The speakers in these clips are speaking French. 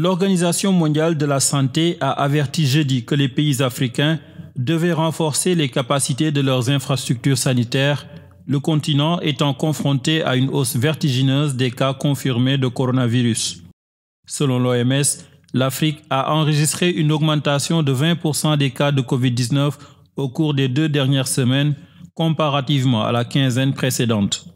L'Organisation mondiale de la santé a averti jeudi que les pays africains devaient renforcer les capacités de leurs infrastructures sanitaires, le continent étant confronté à une hausse vertigineuse des cas confirmés de coronavirus. Selon l'OMS, l'Afrique a enregistré une augmentation de 20% des cas de COVID-19 au cours des deux dernières semaines comparativement à la quinzaine précédente.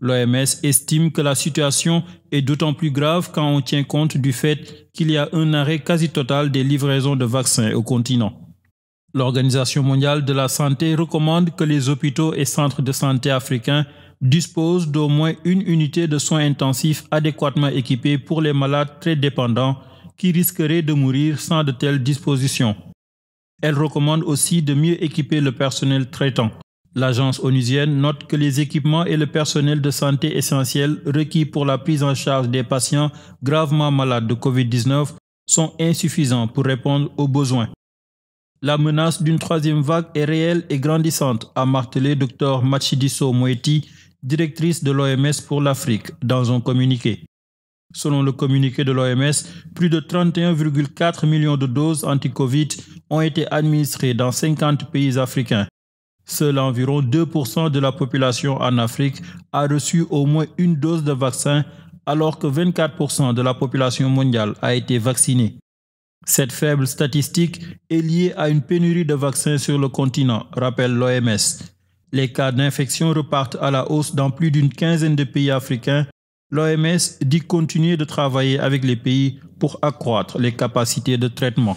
L'OMS estime que la situation est d'autant plus grave quand on tient compte du fait qu'il y a un arrêt quasi total des livraisons de vaccins au continent. L'Organisation mondiale de la santé recommande que les hôpitaux et centres de santé africains disposent d'au moins une unité de soins intensifs adéquatement équipée pour les malades très dépendants qui risqueraient de mourir sans de telles dispositions. Elle recommande aussi de mieux équiper le personnel traitant. L'agence onusienne note que les équipements et le personnel de santé essentiels requis pour la prise en charge des patients gravement malades de COVID-19 sont insuffisants pour répondre aux besoins. La menace d'une troisième vague est réelle et grandissante, a martelé Dr Machidiso Moeti, directrice de l'OMS pour l'Afrique, dans un communiqué. Selon le communiqué de l'OMS, plus de 31,4 millions de doses anti-Covid ont été administrées dans 50 pays africains, Seul environ 2% de la population en Afrique a reçu au moins une dose de vaccin alors que 24% de la population mondiale a été vaccinée. Cette faible statistique est liée à une pénurie de vaccins sur le continent, rappelle l'OMS. Les cas d'infection repartent à la hausse dans plus d'une quinzaine de pays africains. L'OMS dit continuer de travailler avec les pays pour accroître les capacités de traitement.